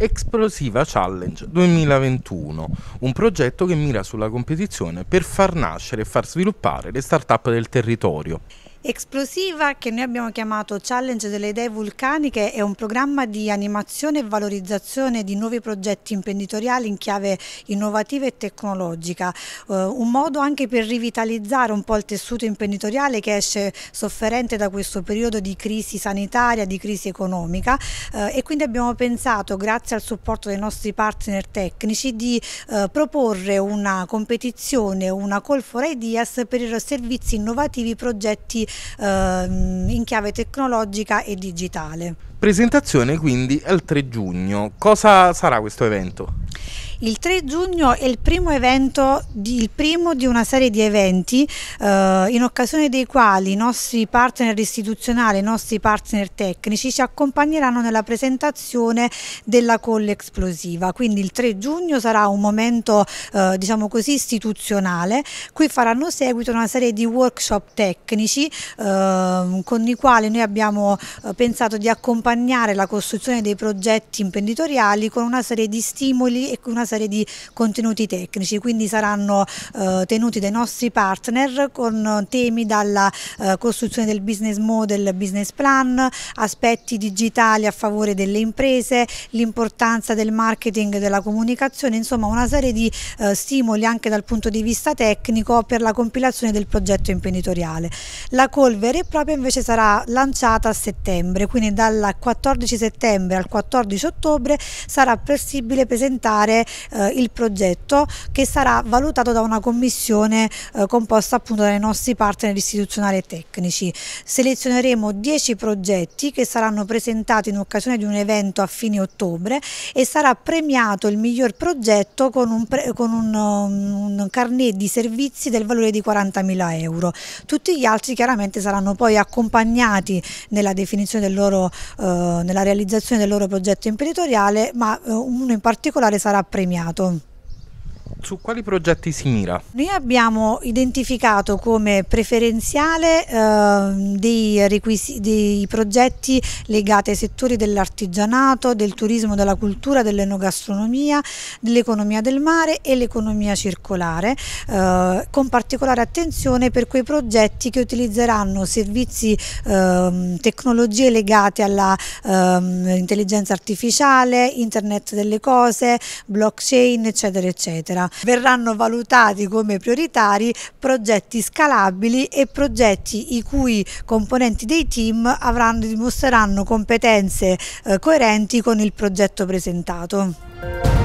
Explosiva Challenge 2021, un progetto che mira sulla competizione per far nascere e far sviluppare le start-up del territorio. Esplosiva, che noi abbiamo chiamato Challenge delle idee vulcaniche, è un programma di animazione e valorizzazione di nuovi progetti imprenditoriali in chiave innovativa e tecnologica. Uh, un modo anche per rivitalizzare un po' il tessuto imprenditoriale che esce sofferente da questo periodo di crisi sanitaria, di crisi economica uh, e quindi abbiamo pensato, grazie al supporto dei nostri partner tecnici, di uh, proporre una competizione, una call for ideas per i servizi innovativi progetti Ehm, in chiave tecnologica e digitale. Presentazione quindi al 3 giugno, cosa sarà questo evento? Il 3 giugno è il primo evento, di, il primo di una serie di eventi eh, in occasione dei quali i nostri partner istituzionali, i nostri partner tecnici ci accompagneranno nella presentazione della colle esplosiva. Quindi il 3 giugno sarà un momento eh, diciamo così istituzionale, qui faranno seguito una serie di workshop tecnici eh, con i quali noi abbiamo eh, pensato di accompagnare la costruzione dei progetti imprenditoriali con una serie di stimoli e con una serie di contenuti tecnici, quindi saranno eh, tenuti dai nostri partner con temi dalla eh, costruzione del business model, business plan, aspetti digitali a favore delle imprese, l'importanza del marketing, e della comunicazione, insomma una serie di eh, stimoli anche dal punto di vista tecnico per la compilazione del progetto imprenditoriale. La call vera e propria invece sarà lanciata a settembre, quindi dal 14 settembre al 14 ottobre sarà possibile presentare eh, il progetto che sarà valutato da una commissione eh, composta appunto dai nostri partner istituzionali e tecnici. Selezioneremo 10 progetti che saranno presentati in occasione di un evento a fine ottobre e sarà premiato il miglior progetto con un, pre, con un, um, un carnet di servizi del valore di 40.000 euro. Tutti gli altri chiaramente saranno poi accompagnati nella definizione del loro, eh, nella realizzazione del loro progetto imprenditoriale, ma eh, uno in particolare sarà premiato miadom. Su quali progetti si mira? Noi abbiamo identificato come preferenziale eh, dei, dei, progetti legati ai settori dell'artigianato, del turismo, della cultura, dell'enogastronomia, dell'economia del mare e l'economia circolare, eh, con particolare attenzione per quei progetti che utilizzeranno servizi, eh, tecnologie legate all'intelligenza ehm, artificiale, internet delle cose, blockchain, eccetera, eccetera eccetera. Verranno valutati come prioritari progetti scalabili e progetti i cui componenti dei team avranno, dimostreranno competenze eh, coerenti con il progetto presentato.